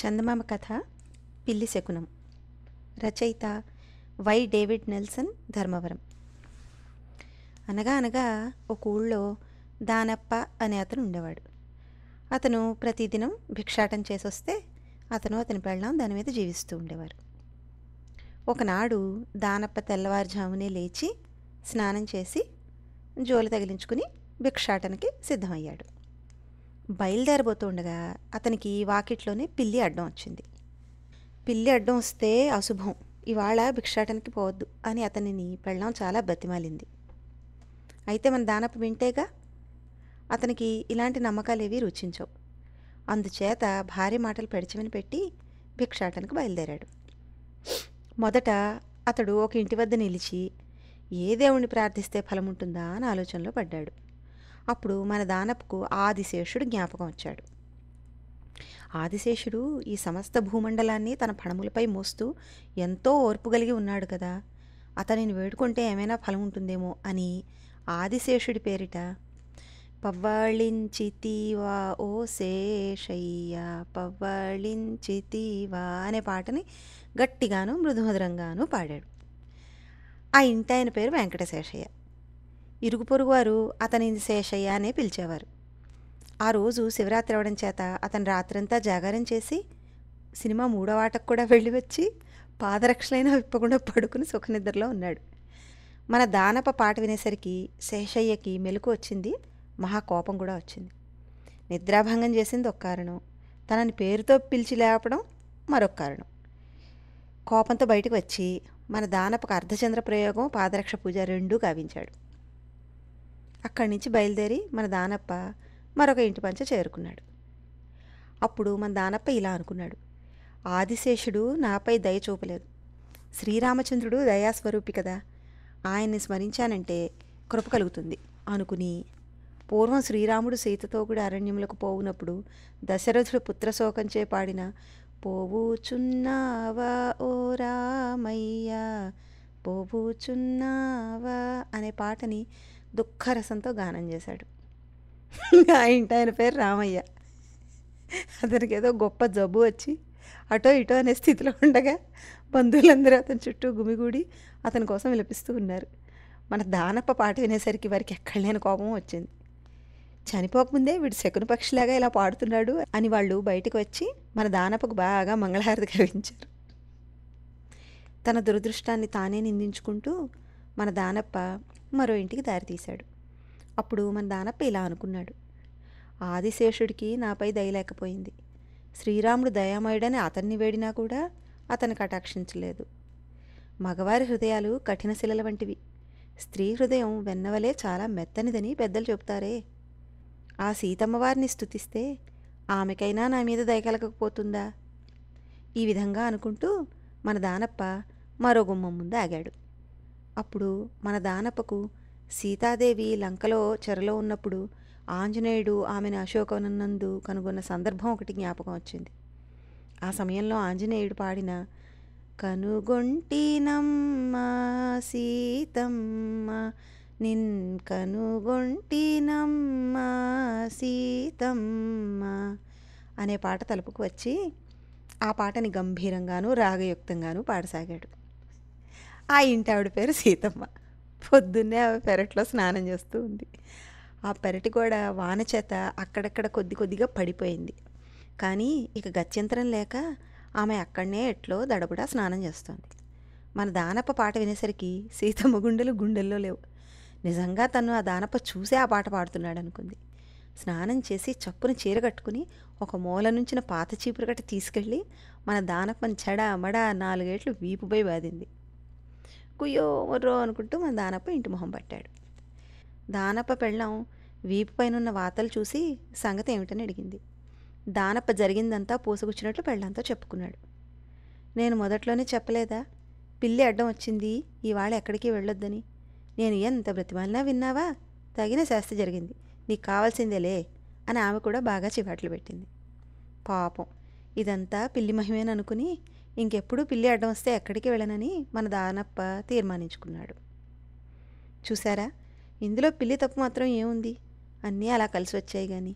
చందమామ కథ పిల్లి శకునం రచయిత వై డేవిడ్ నెల్సన్ ధర్మవరం అనగా అనగా ఒక ఊళ్ళో దానప్ప అనే అతను ఉండేవాడు అతను ప్రతిదినం భిక్షాటం చేసొస్తే అతను అతని పెళ్ళం దాని మీద జీవిస్తూ ఉండేవారు ఒకనాడు దానప్ప తెల్లవారుజామునే లేచి స్నానం చేసి జోలు తగిలించుకుని భిక్షాటనకి సిద్ధమయ్యాడు బయలుదేరబోతుండగా అతనికి వాకిట్లోనే పిల్లి అడ్డం వచ్చింది పిల్లి అడ్డం వస్తే అశుభం ఇవాళ భిక్షాటానికి పోవద్దు అని అతనిని పెళ్ళం చాలా బతిమాలింది అయితే మన దానపు వింటేగా అతనికి ఇలాంటి నమ్మకాలేవి రుచించవు అందుచేత భారీ మాటలు పెడిచమని పెట్టి భిక్షాటానికి బయలుదేరాడు మొదట అతడు ఒక ఇంటి వద్ద నిలిచి ఏ దేవుణ్ణి ప్రార్థిస్తే ఫలముంటుందా అని ఆలోచనలో పడ్డాడు అప్పుడు మన దానపుకు ఆదిశేషుడు జ్ఞాపకం వచ్చాడు ఆదిశేషుడు ఈ సమస్త భూమండలాన్ని తన పణములపై మోస్తూ ఎంతో ఓర్పు కలిగి ఉన్నాడు కదా అతనిని వేడుకుంటే ఏమైనా ఫలం ఉంటుందేమో అని ఆదిశేషుడి పేరిట పవ్వళించితీవా ఓ శేషయ్య పవ్వళించితీవా అనే పాటని గట్టిగాను మృదుమధురంగాను పాడాడు ఆ ఇంటి ఆయన పేరు వెంకటశేషయ్య ఇరుగు వారు అతనిని శేషయ్య అనే పిలిచేవారు ఆ రోజు శివరాత్రి అవడం చేత అతను రాత్రంతా జాగారం చేసి సినిమా మూడవ ఆటకు కూడా వెళ్ళి వచ్చి పాదరక్షలైన విప్పకుండా పడుకుని సుఖనిద్రలో ఉన్నాడు మన దానప పాట వినేసరికి శేషయ్యకి మెలకు వచ్చింది మహా కోపం కూడా వచ్చింది నిద్రాభంగం చేసింది ఒక కారణం తనని పేరుతో పిలిచి లేపడం మరొక కారణం కోపంతో బయటకు వచ్చి మన దానపకు అర్ధచంద్ర ప్రయోగం పాదరక్ష పూజ రెండూ గావించాడు అక్కడి నుంచి బయలుదేరి మన దానప్ప మరొక ఇంటి పంచ చేరుకున్నాడు అప్పుడు మన దానప్ప ఇలా అనుకున్నాడు ఆదిశేషుడు నాపై దయ చూపలేదు శ్రీరామచంద్రుడు దయాస్వరూపి కదా ఆయన్ని స్మరించానంటే కృప కలుగుతుంది అనుకుని పూర్వం శ్రీరాముడు సీతతో కూడా అరణ్యములకు పోవునప్పుడు దశరథుడు పుత్రశోకంచే పాడిన పోవుచున్నావా ఓ రామయ్యా పోవుచున్నావా అనే పాటని దుఃఖరసంతో గానం చేశాడు ఆ ఇంటి ఆయన పేరు రామయ్య అతనికి ఏదో గొప్ప జబ్బు వచ్చి అటో ఇటో అనే స్థితిలో ఉండగా బంధువులందరూ అతని చుట్టూ గుమిగూడి అతని కోసం విలపిస్తూ ఉన్నారు మన దానప్ప పాట వినేసరికి వారికి ఎక్కడ లేని కోపం వచ్చింది చనిపోకముందే వీడు శకున పక్షిలాగా ఇలా పాడుతున్నాడు అని వాళ్ళు బయటకు వచ్చి మన దానప్పకు బాగా మంగళహారతి కలిగించారు తన దురదృష్టాన్ని తానే నిందించుకుంటూ మన దానప్ప మరో ఇంటికి దారి తీశాడు అప్పుడు మన దానప్ప ఇలా అనుకున్నాడు ఆదిశేషుడికి నాపై దయ లేకపోయింది శ్రీరాముడు దయామయుడని అతన్ని వేడినా కూడా అతను కటాక్షించలేదు మగవారి హృదయాలు కఠిన శిలల వంటివి స్త్రీ హృదయం వెన్నవలే చాలా మెత్తనిదని పెద్దలు చెబుతారే ఆ సీతమ్మవారిని స్థుతిస్తే ఆమెకైనా నా మీద దయకలకపోతుందా ఈ విధంగా అనుకుంటూ మన దానప్ప మరో గుమ్మం ముందు ఆగాడు అప్పుడు మన దానపకు సీతాదేవి లంకలో చెరలో ఉన్నప్పుడు ఆంజనేయుడు ఆమెను అశోకనందు కనుగొన్న సందర్భం ఒకటి జ్ఞాపకం వచ్చింది ఆ సమయంలో ఆంజనేయుడు పాడిన కనుగొంటినమ్మా సీతమ్మ నిన్ కనుగొంటినమ్మా సీతమ్మ అనే పాట తలుపుకు వచ్చి ఆ పాటని గంభీరంగాను రాగయుక్తంగాను పాడసాగాడు ఆ ఇంటి ఆవిడ పేరు సీతమ్మ పొద్దున్నే ఆమె పెరట్లో స్నానం చేస్తూ ఉంది ఆ పెరటి గోడ వాన చేత అక్కడక్కడ కొద్ది కొద్దిగా పడిపోయింది కానీ ఇక గత్యంతరం లేక ఆమె అక్కడనే ఎట్లో దడబుడా స్నానం చేస్తోంది మన దానప్ప పాట వినేసరికి సీతమ్మ గుండెలు గుండెల్లో లేవు నిజంగా తను ఆ దానప్ప చూసే ఆ పాట పాడుతున్నాడు అనుకుంది స్నానం చేసి చప్పున చీర కట్టుకుని ఒక మూల నుంచిన పాత చీపురు కట్టి తీసుకెళ్ళి మన దానప్పని చెడ మడ నాలుగేట్లు వీపుపై బాదింది కుయ్యో ఒర్రో అనుకుంటూ మన దానప్ప ఇంటి మొహం పట్టాడు దానప్ప పెళ్ళం వీపు పైన ఉన్న వాతలు చూసి సంగతి ఏమిటని అడిగింది దానప్ప జరిగిందంతా పూసగుచ్చినట్లు పెళ్ళంతా చెప్పుకున్నాడు నేను మొదట్లోనే చెప్పలేదా పిల్లి అడ్డం వచ్చింది ఇవాళ ఎక్కడికి వెళ్ళొద్దని నేను ఎంత బ్రతిమాలినా విన్నావా తగిన శాస్త్ర జరిగింది నీకు కావాల్సిందేలే అని ఆమె కూడా బాగా చివాట్లు పెట్టింది పాపం ఇదంతా పిల్లి మహిమేననుకుని ఇంకెప్పుడు పిల్లి అడ్డం వస్తే ఎక్కడికి వెళ్ళనని మన దానప్ప తీర్మానించుకున్నాడు చూసారా ఇందులో పిల్లి తప్పు మాత్రం ఏముంది అన్నీ అలా కలిసి వచ్చాయి కానీ